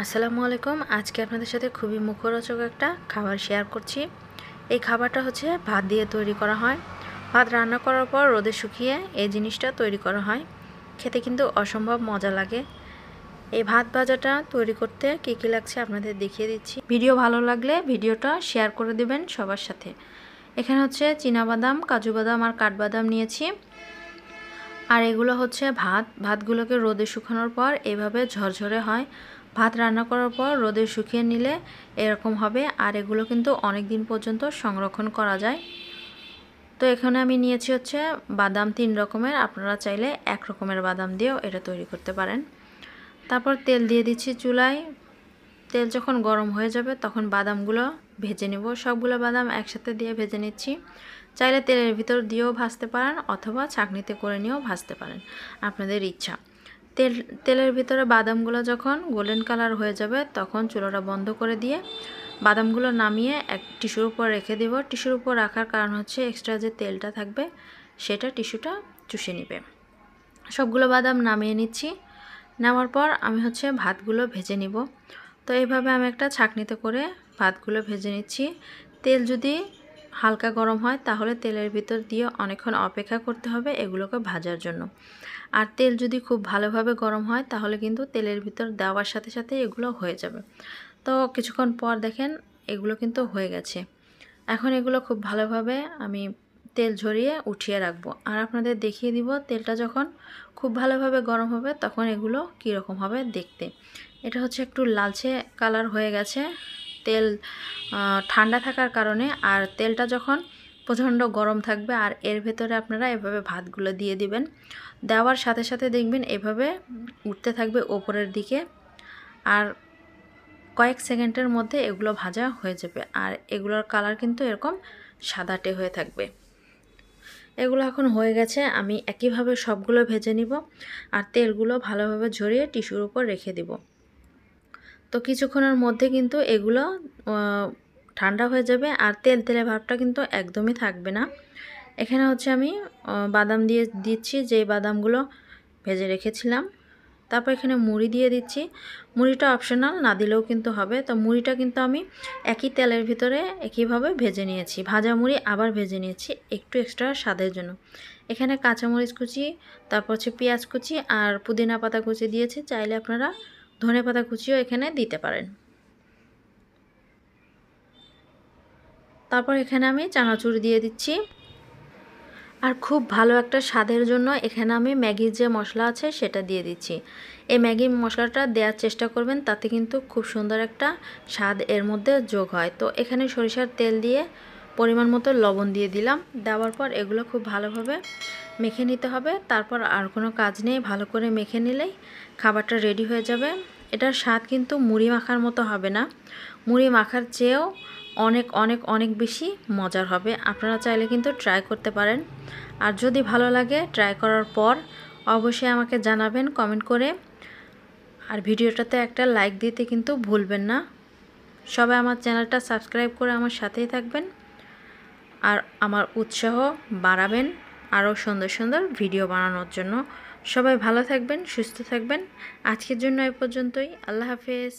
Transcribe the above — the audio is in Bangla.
আসসালামু আলাইকুম আজকে আপনাদের সাথে খুবই মুখরোচক একটা খাবার শেয়ার করছি এই খাবারটা হচ্ছে ভাত দিয়ে তৈরি করা হয় ভাত রান্না করার পর রোদে শুকিয়ে এই জিনিসটা তৈরি করা হয় খেতে কিন্তু অসম্ভব মজা লাগে এই ভাত ভাজাটা তৈরি করতে কী কী লাগছে আপনাদের দেখিয়ে দিচ্ছি ভিডিও ভালো লাগলে ভিডিওটা শেয়ার করে দেবেন সবার সাথে এখানে হচ্ছে বাদাম কাজু বাদাম আর কাঠবাদাম নিয়েছি আর এগুলো হচ্ছে ভাত ভাতগুলোকে রোদে শুকানোর পর এভাবে ঝরঝরে হয় ভাত রান্না করার পর রোদে শুকিয়ে নিলে এরকম হবে আর এগুলো কিন্তু অনেক দিন পর্যন্ত সংরক্ষণ করা যায় তো এখানে আমি নিয়েছি হচ্ছে বাদাম তিন রকমের আপনারা চাইলে এক রকমের বাদাম দিয়েও এটা তৈরি করতে পারেন তারপর তেল দিয়ে দিচ্ছি চুলায় তেল যখন গরম হয়ে যাবে তখন বাদামগুলো ভেজে নেব সবগুলো বাদাম একসাথে দিয়ে ভেজে নিচ্ছি চাইলে তেলের ভিতর দিয়েও ভাজতে পারেন অথবা ছাঁকনিতে করে নিয়েও ভাজতে পারেন আপনাদের ইচ্ছা তেল তেলের ভিতরে বাদামগুলো যখন গোল্ডেন কালার হয়ে যাবে তখন চুলোটা বন্ধ করে দিয়ে বাদামগুলো নামিয়ে এক টিস্যুর উপর রেখে দেব টিস্যুর উপর রাখার কারণ হচ্ছে এক্সট্রা যে তেলটা থাকবে সেটা টিস্যুটা চুষে নিবে সবগুলো বাদাম নামিয়ে নিচ্ছি নেওয়ার পর আমি হচ্ছে ভাতগুলো ভেজে নিব তো এইভাবে আমি একটা ছাকনিতে করে ভাতগুলো ভেজে নিচ্ছি তেল যদি হালকা গরম হয় তাহলে তেলের ভিতর দিয়ে অনেকক্ষণ অপেক্ষা করতে হবে এগুলোকে ভাজার জন্য আর তেল যদি খুব ভালোভাবে গরম হয় তাহলে কিন্তু তেলের ভিতর দেওয়ার সাথে সাথে এগুলো হয়ে যাবে তো কিছুক্ষণ পর দেখেন এগুলো কিন্তু হয়ে গেছে এখন এগুলো খুব ভালোভাবে আমি তেল ঝরিয়ে উঠিয়ে রাখবো আর আপনাদের দেখিয়ে দিব তেলটা যখন খুব ভালোভাবে গরম হবে তখন এগুলো কীরকম হবে দেখতে এটা হচ্ছে একটু লালচে কালার হয়ে গেছে তেল ঠান্ডা থাকার কারণে আর তেলটা যখন প্রচণ্ড গরম থাকবে আর এর ভেতরে আপনারা এভাবে ভাতগুলো দিয়ে দিবেন দেওয়ার সাথে সাথে দেখবেন এভাবে উঠতে থাকবে ওপরের দিকে আর কয়েক সেকেন্ডের মধ্যে এগুলো ভাজা হয়ে যাবে আর এগুলোর কালার কিন্তু এরকম সাদাটে হয়ে থাকবে এগুলো এখন হয়ে গেছে আমি একইভাবে সবগুলো ভেজে নিব আর তেলগুলো ভালোভাবে ঝরিয়ে টিস্যুর উপর রেখে দিব তো কিছুক্ষণের মধ্যে কিন্তু এগুলো ঠান্ডা হয়ে যাবে আর তেল তেলে ভাবটা কিন্তু একদমই থাকবে না এখানে হচ্ছে আমি বাদাম দিয়ে দিচ্ছি যে বাদামগুলো ভেজে রেখেছিলাম তারপর এখানে মুড়ি দিয়ে দিচ্ছি মুড়িটা অপশনাল না দিলেও কিন্তু হবে তো মুড়িটা কিন্তু আমি একই তেলের ভিতরে একইভাবে ভেজে নিয়েছি ভাজা মুড়ি আবার ভেজে নিয়েছি একটু এক্সট্রা স্বাদের জন্য এখানে কাঁচামরিচ কুচি তারপর হচ্ছে পেঁয়াজ কুচি আর পুদিনা পাতা কুচি দিয়েছি চাইলে আপনারা ধনে পাতা কুচিও এখানে দিতে পারেন তারপর এখানে আমি চানাচুর দিয়ে দিচ্ছি আর খুব ভালো একটা স্বাদের জন্য এখানে আমি ম্যাগির যে মশলা আছে সেটা দিয়ে দিচ্ছি এই ম্যাগি মশলাটা দেওয়ার চেষ্টা করবেন তাতে কিন্তু খুব সুন্দর একটা স্বাদ এর মধ্যে যোগ হয় তো এখানে সরিষার তেল দিয়ে পরিমাণ মতো লবণ দিয়ে দিলাম দেওয়ার পর এগুলো খুব ভালোভাবে মেখে নিতে হবে তারপর আর কোনো কাজ নেই ভালো করে মেখে নিলেই খাবারটা রেডি হয়ে যাবে এটার স্বাদ কিন্তু মুড়ি মাখার মতো হবে না মুড়ি মাখার চেয়েও অনেক অনেক অনেক বেশি মজার হবে আপনারা চাইলে কিন্তু ট্রাই করতে পারেন আর যদি ভালো লাগে ট্রাই করার পর অবশ্যই আমাকে জানাবেন কমেন্ট করে আর ভিডিওটাতে একটা লাইক দিতে কিন্তু ভুলবেন না সবাই আমার চ্যানেলটা সাবস্ক্রাইব করে আমার সাথেই থাকবেন আর আমার উৎসাহ বাড়াবেন আরও সুন্দর সুন্দর ভিডিও বানানোর জন্য সবাই ভালো থাকবেন সুস্থ থাকবেন আজকের জন্য এ পর্যন্তই আল্লাহ হাফেজ